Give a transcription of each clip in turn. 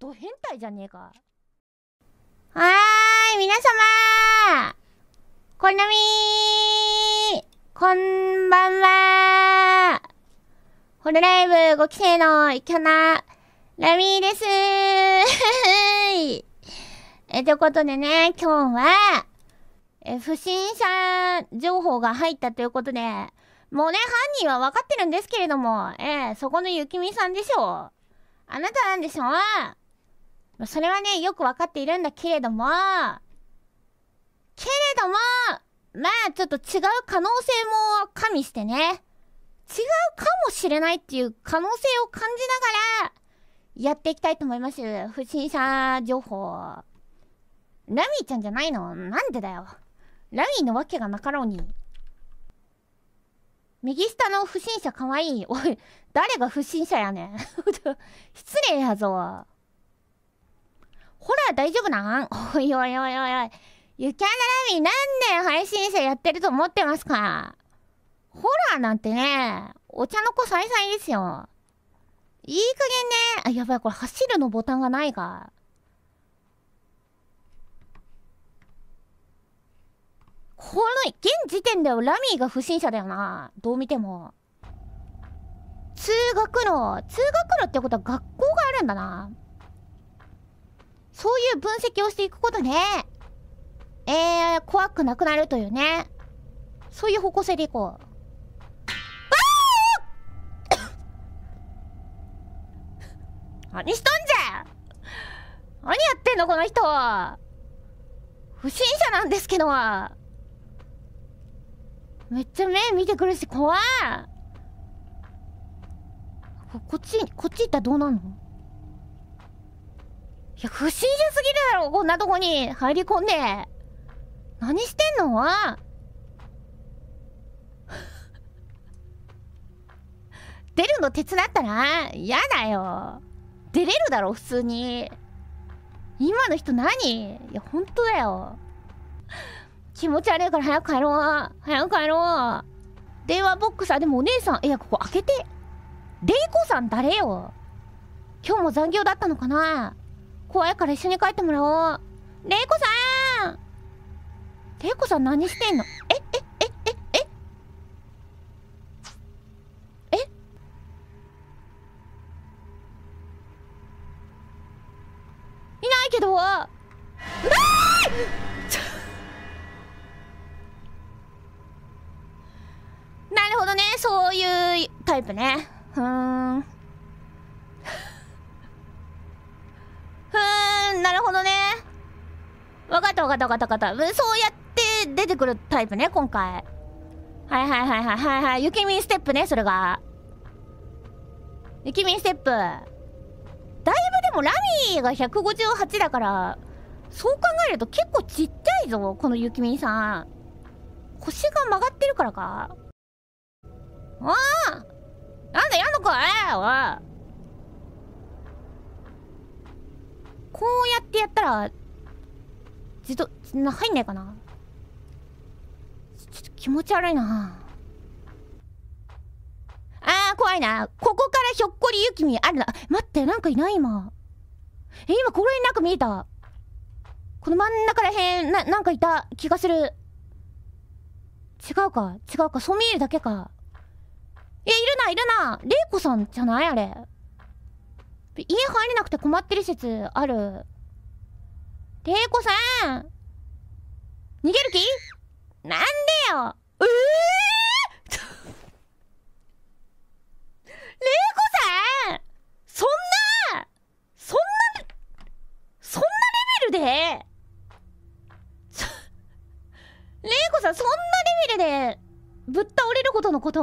ド変態じゃねえか。はーい、皆様こんなみーこんばんはホロライブ5期生のいきょな、ラミーです え、ということでね、今日は、え、不審者情報が入ったということで、もうね、犯人は分かってるんですけれども、えー、そこのゆきみさんでしょあなたなんでしょそれはね、よくわかっているんだけれども、けれども、まあちょっと違う可能性も加味してね、違うかもしれないっていう可能性を感じながら、やっていきたいと思います。不審者情報。ラミーちゃんじゃないのなんでだよ。ラミーのわけがなかろうに。右下の不審者かわいい。おい、誰が不審者やねん。失礼やぞ。ほら、大丈夫なん おいおいおいおいおい。ゆきゃならみ何年配信者やってると思ってますかホラーなんてね、お茶の子さいさいですよ。いい加減ね。あ、やばい、これ走るのボタンがないが。この、現時点ではラミーが不審者だよな。どう見ても。通学路。通学路ってことは学校があるんだな。そういう分析をしていくことで、えー、怖くなくなるというね。そういう方向性でいこう。何しとんじゃ何やってんのこの人不審者なんですけどめっちゃ目見てくるし怖いこっちこっち行ったらどうなんのや、不審者すぎるだろ、こんなとこに入り込んで。何してんの 出るの手伝ったら嫌だよ。出れるだろ、普通に。今の人何いや、ほんとだよ。気持ち悪いから早く帰ろう。早く帰ろう。電話ボックス、あ、でもお姉さん、いや、ここ開けて。レイコさん誰よ今日も残業だったのかな怖いから一緒に帰ってもらおうレイコさんレイコさん何してんのええええええいないけどわ なるほどねそういうタイプねうんなるほどね。わかったわかったわかったわかった。そうやって出てくるタイプね、今回。はいはいはいはいはいはい。雪見ステップね、それが。雪見ステップ。だいぶでもラミーが158だから、そう考えると結構ちっちゃいぞ、この雪見さん。腰が曲がってるからか。おーなんだやんのかいおいこうやってやったらずっと、入んないかなちょっと気持ち悪いなあー怖いなここからひょっこりゆきみ、あるな待ってなんかいない今え今これになんか見えたこの真ん中らへんななんかいた気がする違うか違うかそう見えるだけかえいるないるなイコさんじゃないあれ家入れなくて困ってる説ある。ていこさん逃げる気なんでよええー、れいこさんそんなそんなそんなレベルでれいこさんそんなレベルでぶっ倒れるほどのこと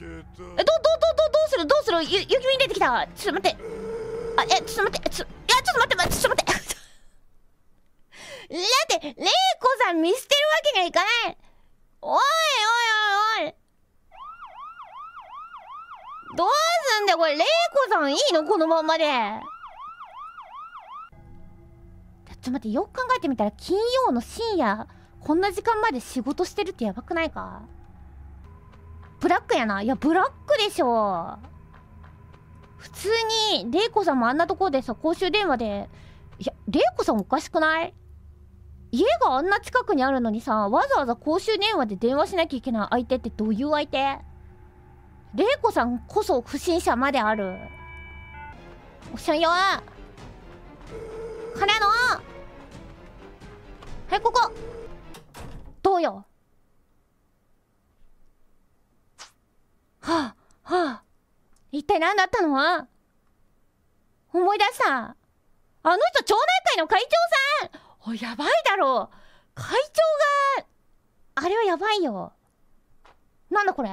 ど、ど、ど、ど、どうするどうするゆ、雪見出てきたちょっと待って。あ、え、ちょっと待って。ちょ、いや、ちょっと待って、待って、ちょっと待って。だって、レイコさん見捨てるわけにはいかないおいおいおいおいどうすんだよこれ、レイコさんいいのこのままで。ちょっと待って、よく考えてみたら、金曜の深夜、こんな時間まで仕事してるってやばくないかブラックやないやブラックでしょ普通にイ子さんもあんなとこでさ公衆電話でいやイ子さんおかしくない家があんな近くにあるのにさわざわざ公衆電話で電話しなきゃいけない相手ってどういう相手イコさんこそ不審者まであるおっしゃよからのはいここどうよって何だったの思い出したあの人町内会の会長さんおやばいだろう。会長があれはやばいよなんだこれ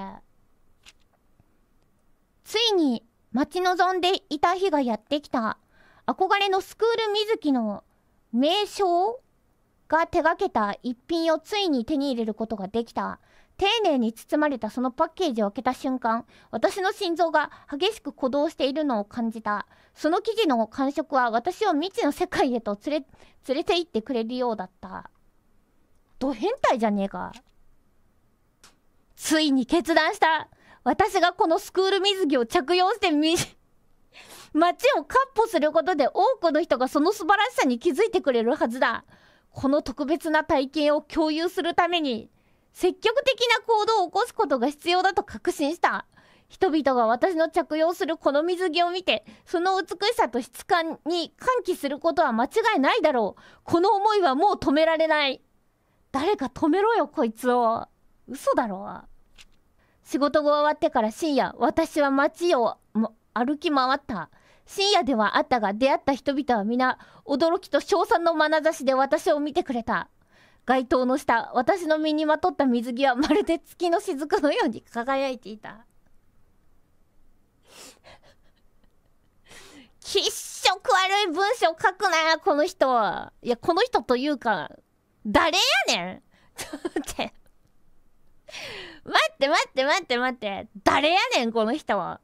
ついに待ち望んでいた日がやってきた憧れのスクール水木の名称が手がけた一品をついに手に入れることができた丁寧に包まれたそのパッケージを開けた瞬間私の心臓が激しく鼓動しているのを感じたその生地の感触は私を未知の世界へと連れ 連れて行ってくれるようだったド変態じゃねえかついに決断した私がこのスクール水着を着用してみ 街をカッ歩することで多くの人がその素晴らしさに気づいてくれるはずだこの特別な体験を共有するために積極的な行動を起こすことが必要だと確信した。人々が私の着用するこの水着を見て、その美しさと質感に歓喜することは間違いないだろう。この思いはもう止められない。誰か止めろよ、こいつを。嘘だろ。仕事が終わってから深夜、私は街を、歩き回った。深夜ではあったが、出会った人々は皆、驚きと称賛の眼差しで私を見てくれた。街灯の下私の身にまとった水着はまるで月の雫のように輝いていた必色 悪い文章書くなこの人はいやこの人というか誰やねん ちょっと待って待って待って待って待って誰やねんこの人は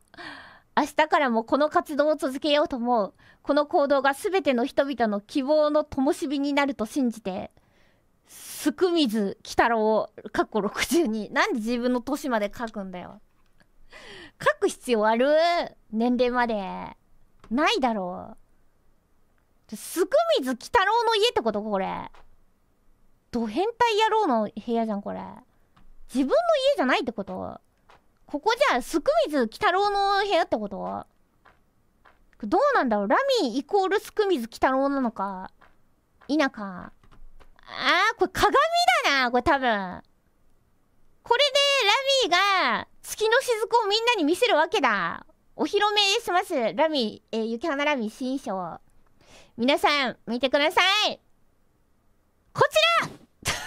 明日からもこの活動を続けようと思うこの行動が全ての人々の希望の灯火になると信じて福水鬼太郎かっこ62なんで自分の年まで書くんだよ書く必要ある年齢までないだろうすくみず鬼太郎の家ってことこれド変態野郎の部屋じゃんこれ自分の家じゃないってことここじゃあすくみず鬼太郎の部屋ってことどうなんだろうラミーイコールすくみず鬼太郎なのか否かあーこれ鏡だな、これ多分。これで、ラミーが、月の雫をみんなに見せるわけだ。お披露目します。ラミー、えー、雪花ラミー新衣装。皆さん、見てください。こちら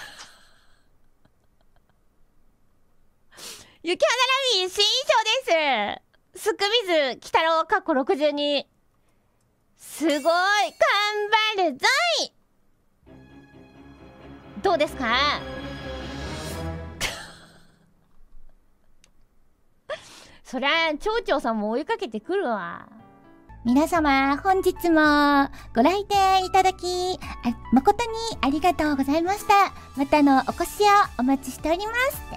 雪花ラミー新衣装ですすくみず、鬼太郎、過去62。すごい頑張るぞいどうですか そりゃ町長さんも追いかけてくるわ皆様、本日もご来店いただき、誠にありがとうございました。またのお越しをお待ちしております。